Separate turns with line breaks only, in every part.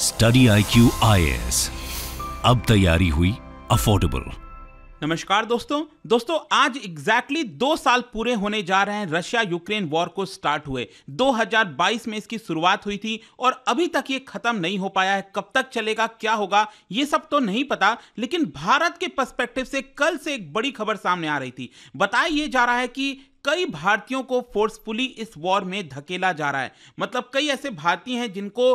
study I Q I अब तैयारी हुई अफोर्डेबल नमस्कार दोस्तों दोस्तों आज एग्जैक्टली exactly दो साल पूरे होने जा रहे हैं रशिया यूक्रेन वॉर को स्टार्ट हुए 2022 में इसकी शुरुआत हुई थी और अभी तक ये खत्म नहीं हो पाया है कब तक चलेगा क्या होगा ये सब तो नहीं पता लेकिन भारत के पर्सपेक्टिव से कल से एक बड़ी खबर सामने आ रही थी बताया ये जा रहा है कि कई भारतीयों को फोर्सफुली इस वॉर में धकेला जा रहा है मतलब कई ऐसे भारतीय हैं जिनको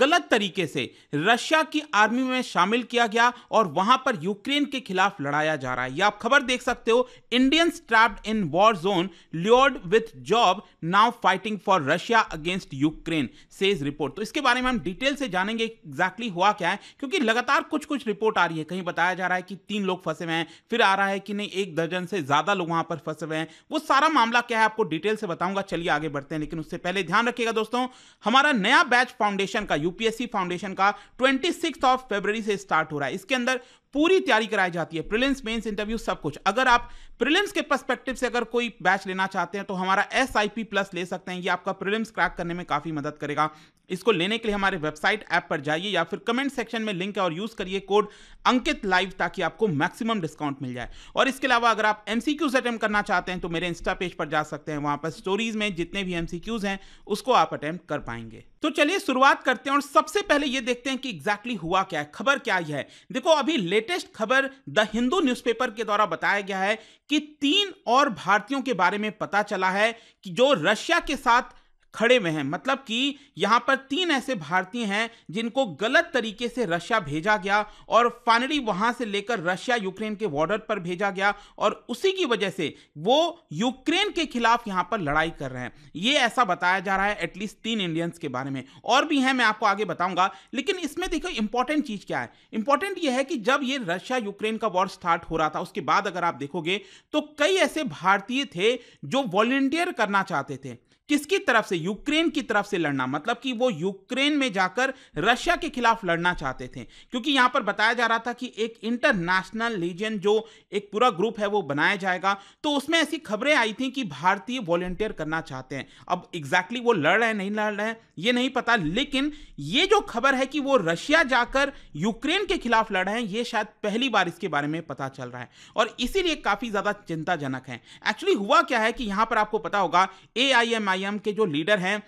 गलत तरीके से रशिया की आर्मी में शामिल किया गया और वहां पर यूक्रेन के खिलाफ लड़ाया जा रहा है यह आप खबर देख सकते हो Indian trapped in war zone lured with job now fighting for Russia against Ukraine says report तो इसके बारे में हम डिटेल से जानेंगे एग्जैक्टली हुआ क्या है क्योंकि लगातार कुछ कुछ रिपोर्ट आ रही है कहीं बताया जा रहा है कि तीन लोग फंसे हुए हैं फिर आ रहा है कि नहीं एक दर्जन से ज्यादा लोग वहां पर फंसे हुए हैं वो सारा मामला क्या है आपको डिटेल से बताऊंगा चलिए आगे बढ़ते हैं लेकिन उससे पहले ध्यान रखिएगा दोस्तों हमारा नया बैच फाउंडेशन का यूपीएससी फाउंडेशन का ट्वेंटी ऑफ फेबर से स्टार्ट हो रहा है इसके अंदर पूरी तैयारी कराई जाती है प्रिलिम्स मेंस इंटरव्यू सब कुछ अगर आप प्रिलिम्स के पर्सपेक्टिव से अगर कोई बैच लेना चाहते हैं तो हमारा एस आई पी प्लस ले सकते हैं ये आपका प्रिलिम्स क्रैक करने में काफ़ी मदद करेगा इसको लेने के लिए हमारे वेबसाइट ऐप पर जाइए या फिर कमेंट सेक्शन में लिंक है और यूज़ करिए कोड अंकित लाइव ताकि आपको मैक्सिमम डिस्काउंट मिल जाए और इसके अलावा अगर आप एम सी क्यूज अटैम्प्ट करना चाहते हैं तो मेरे इंस्टा पेज पर जा सकते हैं वहां पर स्टोरीज में जितने भी एम सी क्यूज हैं उसको आप अटैम्प्ट कर पाएंगे तो चलिए शुरुआत करते हैं और सबसे पहले ये देखते हैं कि एग्जैक्टली हुआ क्या है खबर क्या है देखो अभी लेटेस्ट खबर द हिंदू न्यूज़पेपर के द्वारा बताया गया है कि तीन और भारतीयों के बारे में पता चला है कि जो रशिया के साथ खड़े में हैं मतलब कि यहाँ पर तीन ऐसे भारतीय हैं जिनको गलत तरीके से रशिया भेजा गया और फाइनली वहाँ से लेकर रशिया यूक्रेन के बॉर्डर पर भेजा गया और उसी की वजह से वो यूक्रेन के खिलाफ यहाँ पर लड़ाई कर रहे हैं ये ऐसा बताया जा रहा है एटलीस्ट तीन इंडियंस के बारे में और भी हैं मैं आपको आगे बताऊंगा लेकिन इसमें देखो इंपॉर्टेंट चीज़ क्या है इंपॉर्टेंट यह है कि जब ये रशिया यूक्रेन का वॉर स्टार्ट हो रहा था उसके बाद अगर आप देखोगे तो कई ऐसे भारतीय थे जो वॉलेंटियर करना चाहते थे किसकी तरफ से यूक्रेन की तरफ से लड़ना मतलब कि वो यूक्रेन में जाकर रशिया के खिलाफ लड़ना चाहते थे क्योंकि यहां पर बताया जा रहा था कि एक इंटरनेशनल लीजन जो एक पूरा ग्रुप है वो बनाया जाएगा तो उसमें ऐसी खबरें आई थी कि भारतीय वॉलेंटियर करना चाहते हैं अब एग्जैक्टली exactly वो लड़ रहे नहीं लड़ रहे ये नहीं पता लेकिन ये जो खबर है कि वो रशिया जाकर यूक्रेन के खिलाफ लड़ रहे हैं ये शायद पहली बार इसके बारे में पता चल रहा है और इसीलिए काफी ज्यादा चिंताजनक है एक्चुअली हुआ क्या है कि यहां पर आपको पता होगा ए आई एम आई आईएम के जो लीडर हैं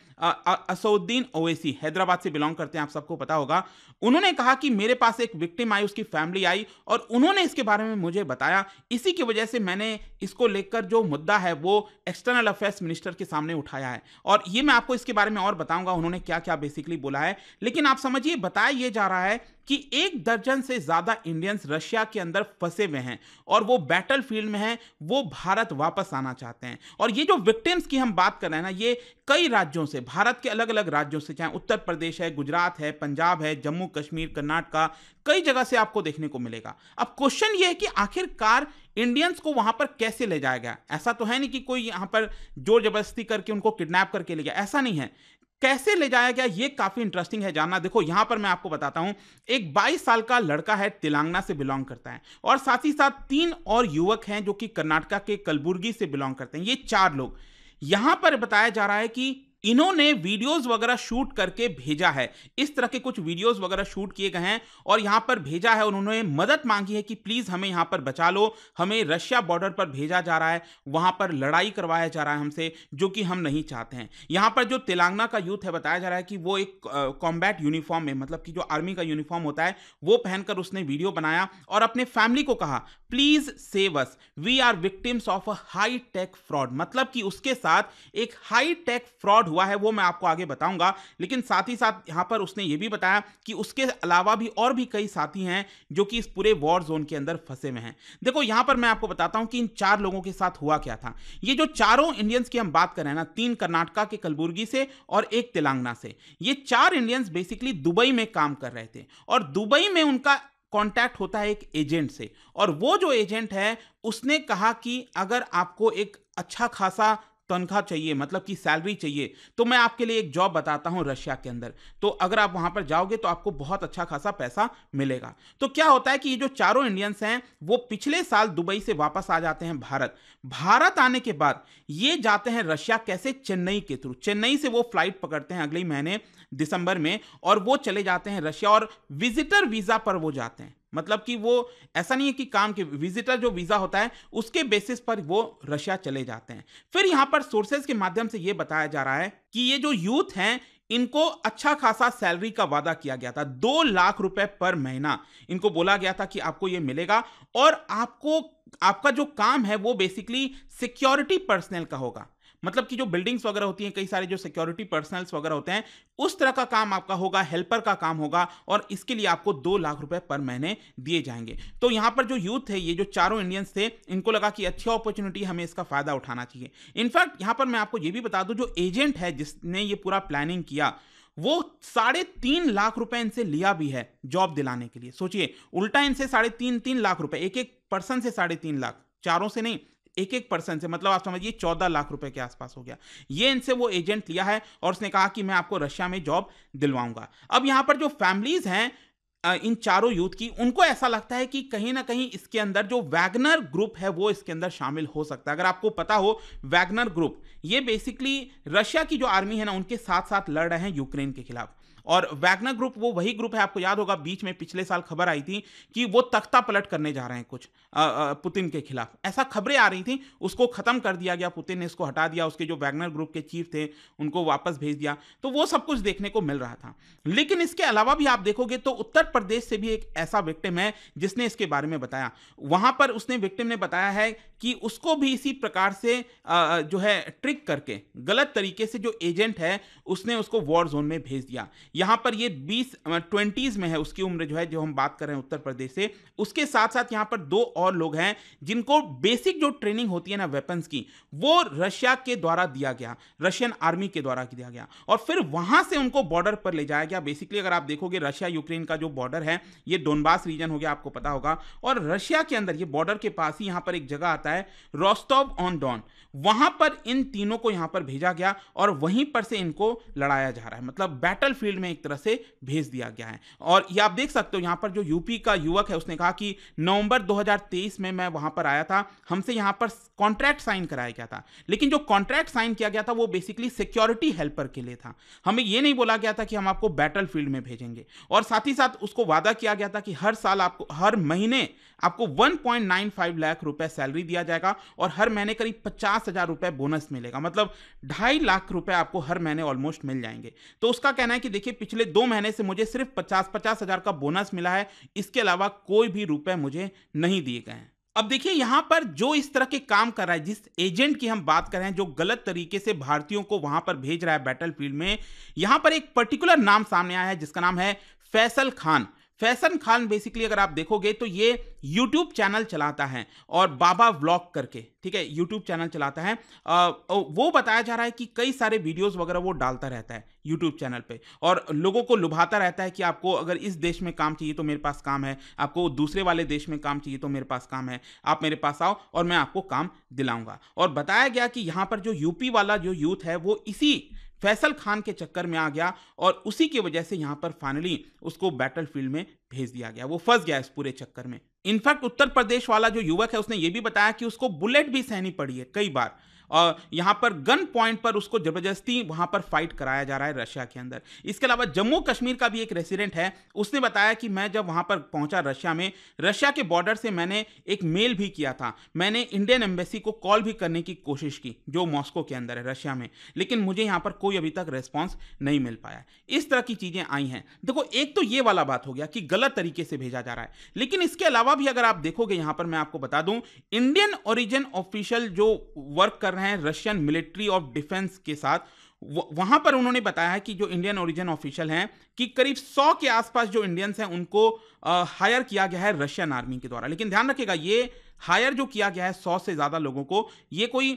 असउद्दीन ओवैसी हैदराबाद से बिलोंग करते हैं आप सबको पता होगा उन्होंने कहा कि मेरे पास एक विक्टिम आई उसकी फैमिली आई और उन्होंने इसके बारे में मुझे बताया इसी की वजह से मैंने इसको लेकर जो मुद्दा है वो एक्सटर्नल अफेयर्स मिनिस्टर के सामने उठाया है और ये मैं आपको इसके बारे में और बताऊंगा उन्होंने क्या क्या बेसिकली बोला है लेकिन आप समझिए बताया ये जा रहा है कि एक दर्जन से ज़्यादा इंडियंस रशिया के अंदर फंसे हुए हैं और वो बैटल फील्ड में हैं वो भारत वापस आना चाहते हैं और ये जो विक्टिम्स की हम बात कर रहे हैं ना ये कई राज्यों से भारत के अलग अलग राज्यों से चाहे उत्तर प्रदेश है गुजरात है पंजाब है जम्मू कश्मीर कर्नाटका कई जगह से आपको देखने को मिलेगा अब क्वेश्चन ये है कि आखिरकार इंडियंस को वहां पर कैसे ले जाया गया ऐसा तो है नहीं कि कोई यहां पर जोर जबरदस्ती करके उनको किडनैप करके ले गया ऐसा नहीं है कैसे ले जाया गया ये काफ़ी इंटरेस्टिंग है जानना देखो यहां पर मैं आपको बताता हूं एक 22 साल का लड़का है तेलंगाना से बिलोंग करता है और साथ ही साथ तीन और युवक हैं जो कि कर्नाटका के कलबुर्गी से बिलोंग करते हैं ये चार लोग यहां पर बताया जा रहा है कि इन्होंने वीडियोस वगैरह शूट करके भेजा है इस तरह के कुछ वीडियोस वगैरह शूट किए गए हैं और यहाँ पर भेजा है उन्होंने मदद मांगी है कि प्लीज़ हमें यहाँ पर बचा लो हमें रशिया बॉर्डर पर भेजा जा रहा है वहाँ पर लड़ाई करवाया जा रहा है हमसे जो कि हम नहीं चाहते हैं यहाँ पर जो तेलंगाना का यूथ है बताया जा रहा है कि वो एक कॉम्बैट यूनिफॉर्म में मतलब कि जो आर्मी का यूनिफॉर्म होता है वो पहनकर उसने वीडियो बनाया और अपने फैमिली को कहा please save us we are victims of a high tech fraud मतलब कि उसके साथ एक हाई टेक फ्रॉड हुआ है वो मैं आपको आगे बताऊंगा लेकिन साथ ही साथ यहाँ पर उसने ये भी बताया कि उसके अलावा भी और भी कई साथी हैं जो कि इस पूरे वॉर जोन के अंदर फंसे हुए हैं देखो यहाँ पर मैं आपको बताता हूँ कि इन चार लोगों के साथ हुआ क्या था ये जो चारों इंडियंस की हम बात करें ना तीन कर्नाटका के कलबुर्गी से और एक तेलंगाना से ये चार इंडियंस बेसिकली दुबई में काम कर रहे थे और दुबई में उनका कॉन्टैक्ट होता है एक एजेंट से और वो जो एजेंट है उसने कहा कि अगर आपको एक अच्छा खासा तनख्वाह चाहिए मतलब कि सैलरी चाहिए तो मैं आपके लिए एक जॉब बताता हूँ रशिया के अंदर तो अगर आप वहाँ पर जाओगे तो आपको बहुत अच्छा खासा पैसा मिलेगा तो क्या होता है कि ये जो चारों इंडियंस हैं वो पिछले साल दुबई से वापस आ जाते हैं भारत भारत आने के बाद ये जाते हैं रशिया कैसे चेन्नई के थ्रू चेन्नई से वो फ्लाइट पकड़ते हैं अगले महीने दिसंबर में और वो चले जाते हैं रशिया और विजिटर वीज़ा पर वो जाते हैं मतलब कि वो ऐसा नहीं है कि काम के विजिटर जो वीज़ा होता है उसके बेसिस पर वो रशिया चले जाते हैं फिर यहाँ पर सोर्सेज के माध्यम से ये बताया जा रहा है कि ये जो यूथ हैं इनको अच्छा खासा सैलरी का वादा किया गया था दो लाख रुपए पर महीना इनको बोला गया था कि आपको ये मिलेगा और आपको आपका जो काम है वो बेसिकली सिक्योरिटी पर्सनल का होगा मतलब कि जो बिल्डिंग्स वगैरह होती हैं कई सारे जो सिक्योरिटी पर्सनल्स वगैरह होते हैं उस तरह का काम आपका होगा हेल्पर का काम होगा और इसके लिए आपको दो लाख रुपए पर महीने दिए जाएंगे तो यहां पर जो यूथ है ये जो चारों इंडियंस थे इनको लगा कि अच्छी अपॉर्चुनिटी हमें इसका फायदा उठाना चाहिए इनफैक्ट यहाँ पर मैं आपको ये भी बता दूं जो एजेंट है जिसने ये पूरा प्लानिंग किया वो साढ़े तीन लाख रुपए इनसे लिया भी है जॉब दिलाने के लिए सोचिए उल्टा इनसे साढ़े तीन तीन लाख रुपए एक एक पर्सन से साढ़े तीन लाख चारों से नहीं एक एक पर्सन से मतलब आप समझिए चौदह लाख रुपए के आसपास हो गया ये इनसे वो एजेंट लिया है और उसने कहा कि मैं आपको रशिया में जॉब दिलवाऊंगा अब यहां पर जो फैमिलीज हैं इन चारों यूथ की उनको ऐसा लगता है कि कहीं ना कहीं इसके अंदर जो वैगनर ग्रुप है वो इसके अंदर शामिल हो सकता है अगर आपको पता हो वैगनर ग्रुप ये बेसिकली रशिया की जो आर्मी है ना उनके साथ साथ लड़ रहे हैं यूक्रेन के खिलाफ और वैगनर ग्रुप वो वही ग्रुप है आपको याद होगा बीच में पिछले साल खबर आई थी कि वो तख्ता पलट करने जा रहे हैं कुछ पुतिन के खिलाफ ऐसा खबरें आ रही थी उसको ख़त्म कर दिया गया पुतिन ने इसको हटा दिया उसके जो वैगनर ग्रुप के चीफ थे उनको वापस भेज दिया तो वो सब कुछ देखने को मिल रहा था लेकिन इसके अलावा भी आप देखोगे तो उत्तर प्रदेश से भी एक ऐसा विक्टिम है जिसने इसके बारे में बताया वहां पर उसने विक्टिम ने बताया है कि उसको भी इसी प्रकार से जो है ट्रिक करके गलत तरीके से जो एजेंट है उसने उसको वॉर जोन में भेज दिया यहाँ पर ये बीस ट्वेंटीज़ में है उसकी उम्र जो है जो हम बात कर रहे हैं उत्तर प्रदेश से उसके साथ साथ यहाँ पर दो और लोग हैं जिनको बेसिक जो ट्रेनिंग होती है ना वेपन्स की वो रशिया के द्वारा दिया गया रशियन आर्मी के द्वारा दिया गया और फिर वहाँ से उनको बॉर्डर पर ले जाया गया बेसिकली अगर आप देखोगे रशिया यूक्रेन का जो बॉर्डर है ये डोनबास रीजन हो गया आपको पता होगा और रशिया के अंदर ये बॉर्डर के पास ही यहाँ पर एक जगह आता है जाता है रोस्तोव ऑन डॉन वहां पर इन तीनों को यहां पर भेजा गया और वहीं पर से इनको लड़ाया जा रहा है मतलब बैटल फील्ड में एक तरह से भेज दिया गया है और ये आप देख सकते हो यहां पर जो यूपी का युवक है उसने कहा कि नवंबर 2023 में मैं वहां पर आया था हमसे यहां पर कॉन्ट्रैक्ट साइन कराया गया था लेकिन जो कॉन्ट्रैक्ट साइन किया गया था वो बेसिकली सिक्योरिटी हेल्पर के लिए था हमें यह नहीं बोला गया था कि हम आपको बैटल फील्ड में भेजेंगे और साथ ही साथ उसको वादा किया गया था कि हर साल आपको हर महीने आपको 1.95 लाख रुपए सैलरी दिया दिया जाएगा और हर महीने करीब पचास हज़ार रुपए बोनस मिलेगा मतलब ढाई लाख रुपए आपको हर महीने ऑलमोस्ट मिल जाएंगे तो उसका कहना है कि देखिए पिछले दो महीने से मुझे सिर्फ पचास पचास हज़ार का बोनस मिला है इसके अलावा कोई भी रुपए मुझे नहीं दिए गए हैं अब देखिए यहां पर जो इस तरह के काम कर रहा है जिस एजेंट की हम बात कर रहे हैं जो गलत तरीके से भारतीयों को वहां पर भेज रहा है बैटल में यहां पर एक पर्टिकुलर नाम सामने आया है जिसका नाम है फैसल खान फैसन खान बेसिकली अगर आप देखोगे तो ये यूट्यूब चैनल चलाता है और बाबा व्लॉग करके ठीक है यूट्यूब चैनल चलाता है आ, वो बताया जा रहा है कि कई सारे वीडियोस वगैरह वो डालता रहता है यूट्यूब चैनल पे और लोगों को लुभाता रहता है कि आपको अगर इस देश में काम चाहिए तो मेरे पास काम है आपको दूसरे वाले देश में काम चाहिए तो मेरे पास काम है आप मेरे पास आओ और मैं आपको काम दिलाऊंगा और बताया गया कि यहाँ पर जो यूपी वाला जो यूथ है वो इसी फैसल खान के चक्कर में आ गया और उसी की वजह से यहाँ पर फाइनली उसको बैटल फील्ड में भेज दिया गया वो फंस गया इस पूरे चक्कर में इनफैक्ट उत्तर प्रदेश वाला जो युवक है उसने ये भी बताया कि उसको बुलेट भी सहनी पड़ी है कई बार यहाँ पर गन पॉइंट पर उसको ज़बरदस्ती वहाँ पर फाइट कराया जा रहा है रशिया के अंदर इसके अलावा जम्मू कश्मीर का भी एक रेसिडेंट है उसने बताया कि मैं जब वहाँ पर पहुँचा रशिया में रशिया के बॉर्डर से मैंने एक मेल भी किया था मैंने इंडियन एम्बेसी को कॉल भी करने की कोशिश की जो मॉस्को के अंदर है रशिया में लेकिन मुझे यहाँ पर कोई अभी तक रेस्पॉन्स नहीं मिल पाया इस तरह की चीज़ें आई हैं देखो एक तो ये वाला बात हो गया कि गलत तरीके से भेजा जा रहा है लेकिन इसके अलावा भी अगर आप देखोगे यहाँ पर मैं आपको बता दूँ इंडियन ओरिजिन ऑफिशियल जो वर्क कर रहे हैं रशियन मिलिट्री ऑफ डिफेंस के साथ वहां पर उन्होंने बताया है कि जो इंडियन ओरिजिन ऑफिशियल हैं कि करीब सौ के आसपास जो इंडियंस हैं उनको हायर किया गया है रशियन आर्मी के द्वारा लेकिन ध्यान रखिएगा ये हायर जो किया गया है सौ से ज़्यादा लोगों को ये कोई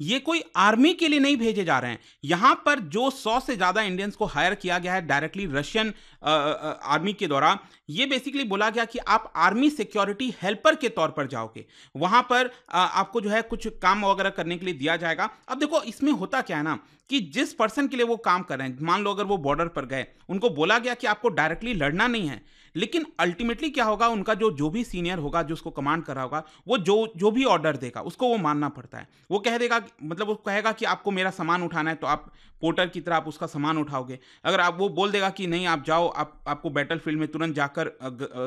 ये कोई आर्मी के लिए नहीं भेजे जा रहे हैं यहां पर जो सौ से ज्यादा इंडियंस को हायर किया गया है डायरेक्टली रशियन आर्मी के द्वारा ये बेसिकली बोला गया कि आप आर्मी सिक्योरिटी हेल्पर के तौर पर जाओगे वहां पर आ, आपको जो है कुछ काम वगैरह करने के लिए दिया जाएगा अब देखो इसमें होता क्या है ना कि जिस पर्सन के लिए वो काम कर रहे हैं मान लो अगर वो बॉर्डर पर गए उनको बोला गया कि आपको डायरेक्टली लड़ना नहीं है लेकिन अल्टीमेटली क्या होगा उनका जो जो भी सीनियर होगा जो उसको कमांड कर रहा होगा वो जो जो भी ऑर्डर देगा उसको वो मानना पड़ता है वो कह देगा मतलब वो कहेगा कि आपको मेरा सामान उठाना है तो आप पोर्टर की तरह आप उसका सामान उठाओगे अगर आप वो बोल देगा कि नहीं आप जाओ आप आपको बैटल फील्ड में तुरंत जाकर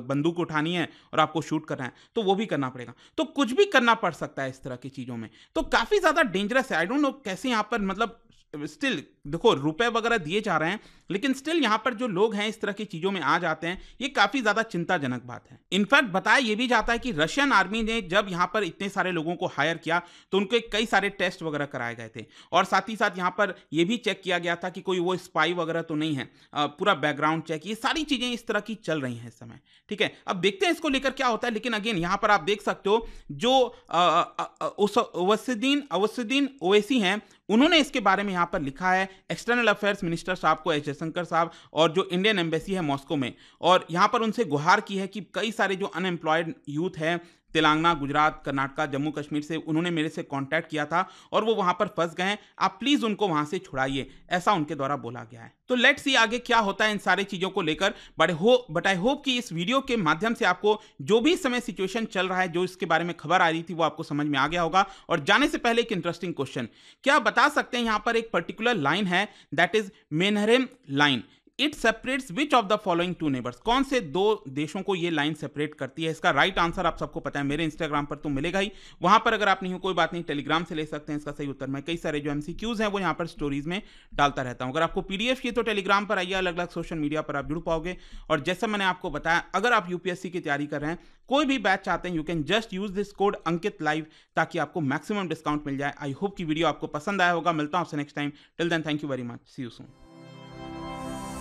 बंदूक उठानी है और आपको शूट करना है तो वो भी करना पड़ेगा तो कुछ भी करना पड़ सकता है इस तरह की चीज़ों में तो काफ़ी ज़्यादा डेंजरस है आई डोंट नो कैसे यहाँ पर मतलब स्टिल देखो रुपए वगैरह दिए जा रहे हैं लेकिन स्टिल यहाँ पर जो लोग हैं इस तरह की चीज़ों में आ जाते हैं ये काफ़ी ज़्यादा चिंताजनक बात है इनफैक्ट बताया ये भी जाता है कि रशियन आर्मी ने जब यहाँ पर इतने सारे लोगों को हायर किया तो उनके कई सारे टेस्ट वगैरह कराए गए थे और साथ ही साथ यहाँ पर यह भी चेक किया गया था कि कोई वो स्पाई वगैरह तो नहीं है पूरा बैकग्राउंड चेक ये सारी चीज़ें इस तरह की चल रही हैं इस समय ठीक है अब देखते हैं इसको लेकर क्या होता है लेकिन अगेन यहाँ पर आप देख सकते हो जो अवसुद्दीन अवसुद्दीन ओवैसी हैं उन्होंने इसके बारे में यहाँ पर लिखा है एक्सटर्नल अफेयर्स मिनिस्टर साहब को एस जयशंकर साहब और जो इंडियन एम्बेसी है मॉस्को में और यहाँ पर उनसे गुहार की है कि कई सारे जो अनएम्प्लॉयड यूथ हैं तेलंगाना गुजरात कर्नाटका जम्मू कश्मीर से उन्होंने मेरे से कांटेक्ट किया था और वो वहां पर फंस गए हैं आप प्लीज़ उनको वहां से छुड़ाइए ऐसा उनके द्वारा बोला गया है तो लेट सी आगे क्या होता है इन सारी चीज़ों को लेकर बट हो बट आई होप कि इस वीडियो के माध्यम से आपको जो भी समय सिचुएशन चल रहा है जो इसके बारे में खबर आ रही थी वो आपको समझ में आ गया होगा और जाने से पहले एक इंटरेस्टिंग क्वेश्चन क्या बता सकते हैं यहाँ पर एक पर्टिकुलर लाइन है दैट इज मेनहरेम line it separates which of the following two neighbours कौन से दो देशों को ये लाइन सेपरेट करती है इसका राइट right आंसर आप सबको पता है मेरे इंस्टाग्राम पर तो मिलेगा ही वहां पर अगर आप नहीं हो कोई बात नहीं टेलीग्राम से ले सकते हैं इसका सही उत्तर मैं कई सारे जो एम हैं वो यहाँ पर स्टोरीज में डालता रहता हूँ अगर आपको पीडीएफ डी तो टेलीग्राम पर आइए अलग अलग सोशल मीडिया पर आप जुड़ पाओगे और जैसा मैंने आपको बताया अगर आप यूपीएससी की तैयारी कर रहे हैं कोई भी बैच चाहते हैं you can just use this code Ankit live ताकि आपको मैक्सिमम डिस्काउंट मिल जाए आई होप की वीडियो आपको पसंद आया होगा मिलता हूँ आपसे next time till then thank you very much see you soon